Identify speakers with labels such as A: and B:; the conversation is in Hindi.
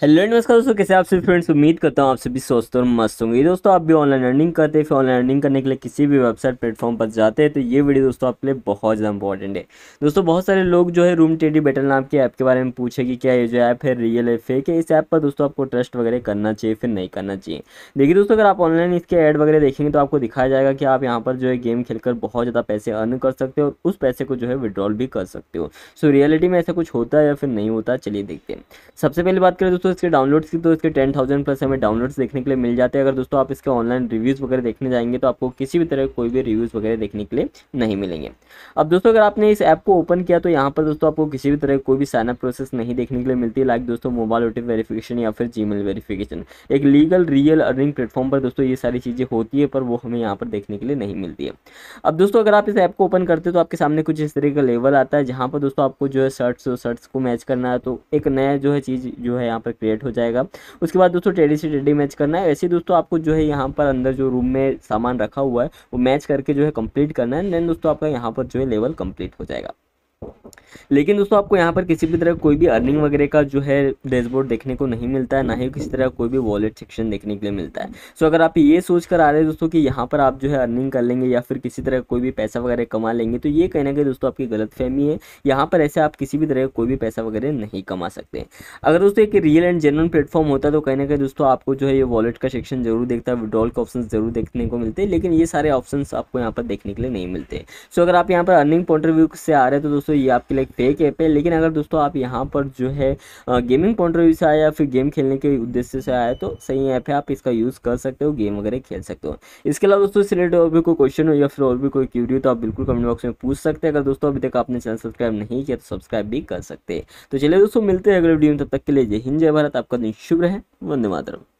A: हेलो नमस्कार दोस्तों कैसे आप सभी फ्रेंड्स उम्मीद करता हूँ आप सभी सोचते और मस्त होंगे दोस्तों आप भी ऑनलाइन अर्निंग करते हैं फिर ऑनलाइन अर्निंग करने के लिए किसी भी वेबसाइट प्लेटफॉर्म पर जाते हैं तो ये वीडियो दोस्तों आपके लिए बहुत ज़्यादा इंपॉर्टेंट है दोस्तों बहुत सारे लोग जो है रूम टेडी बेटल नाम के ऐप के बारे में पूछे कि क्या ये जो ऐप है रियल है फेक है इस ऐप पर दोस्तों आपको ट्रस्ट वगैरह करना चाहिए फिर नहीं करना चाहिए देखिए दोस्तों अगर आप ऑनलाइन इसके ऐड वगैरह देखेंगे तो आपको दिखाया जाएगा कि आप यहाँ पर जो है गेम खेलकर बहुत ज़्यादा पैसे अर्न कर सकते हो और उस पैसे को जो है विड्रॉल भी कर सकते हो सो रियलिटी में ऐसा कुछ होता है या फिर नहीं होता चलिए देखते हैं सबसे पहले बात करें दोस्तों इसके डाउनलोड्स की तो इसके टेन थाउजेंड प्लस हमें डाउनलोड्स देखने के लिए मिल जाते हैं अगर दोस्तों आप इसके ऑनलाइन रिव्यूज़ वगैरह देखने जाएंगे तो आपको किसी भी तरह कोई भी रिव्यूज़ वगैरह देखने के लिए नहीं मिलेंगे अब दोस्तों अगर आपने इस ऐप को ओपन किया तो यहाँ पर दोस्तों आपको किसी भी तरह कोई भी साइनअप प्रोसेस नहीं देखने के लिए मिलती लाइक दोस्तों मोबाइल ओ वेरिफिकेशन या फिर जी वेरिफिकेशन एक लीगल रियल अर्निंग प्लेटफॉर्म पर दोस्तों ये सारी चीज़ें होती है पर वो हमें यहाँ पर देखने के लिए नहीं मिलती है अब दोस्तों अगर आप इस ऐप को ओपन करते हो तो आपके सामने कुछ इस तरह का लेवल आता है जहाँ पर दोस्तों आपको जो है सर्ट्स सर्ट्स को मैच करना है तो एक नया जो है चीज़ जो है यहाँ पर पर क्रिएट हो जाएगा उसके बाद दोस्तों टेडी से टेडी मैच करना है वैसे दोस्तों आपको जो है यहाँ पर अंदर जो रूम में सामान रखा हुआ है वो मैच करके जो है कंप्लीट करना है देन दोस्तों आपका यहाँ पर जो है लेवल कंप्लीट हो जाएगा लेकिन दोस्तों आपको यहाँ पर किसी भी तरह कोई भी अर्निंग वगैरह का जो है डैशबोर्ड देखने को नहीं मिलता है ना ही किसी तरह कोई भी वॉलेट सेक्शन देखने के लिए मिलता है सो अगर आप ये सोच कर आ रहे हैं दोस्तों कि यहाँ पर आप जो है अर्निंग कर लेंगे या फिर किसी तरह कोई भी पैसा वगैरह कमा लेंगे तो ये कहना कि दोस्तों आपकी गलत है यहाँ पर ऐसे आप किसी भी तरह कोई भी पैसा वगैरह नहीं कमा सकते अगर दोस्तों एक रियल एंड जेनवन प्लेटफॉर्म होता तो कहना कि दोस्तों आपको जो है ये वॉलेट का सेक्शन जरूर देखता है विड्रॉल के ऑप्शन जरूर देखने को मिलते हैं लेकिन ये सारे ऑप्शन आपको यहाँ पर देखने के लिए नहीं मिलते सो अगर आप यहाँ पर अर्निंग पॉइंट ऑफ व्यू से आ रहे हैं तो दोस्तों ये आपके लिए एक फेक ऐप है लेकिन अगर दोस्तों आप यहाँ पर जो है गेमिंग पॉइंट ऑफ व्यू से आए या फिर गेम खेलने के उद्देश्य से आए तो सही ऐप है आप इसका यूज़ कर सकते हो गेम वगैरह खेल सकते हो इसके अलावा दोस्तों इससे रिलेटेड और भी कोई क्वेश्चन हो या फिर और भी कोई क्यूरी हो तो आप बिल्कुल कमेंट बॉक्स में पूछ सकते हैं अगर दोस्तों अभी तक आपने चैनल सब्सक्राइब नहीं किया तो सब्सक्राइब भी कर सकते हैं तो चलिए दोस्तों मिलते हैं अगले वीडियो में तब तक के लिए जय हिंद जय भारत आपका दिन शुभ रहे वंदे मातरम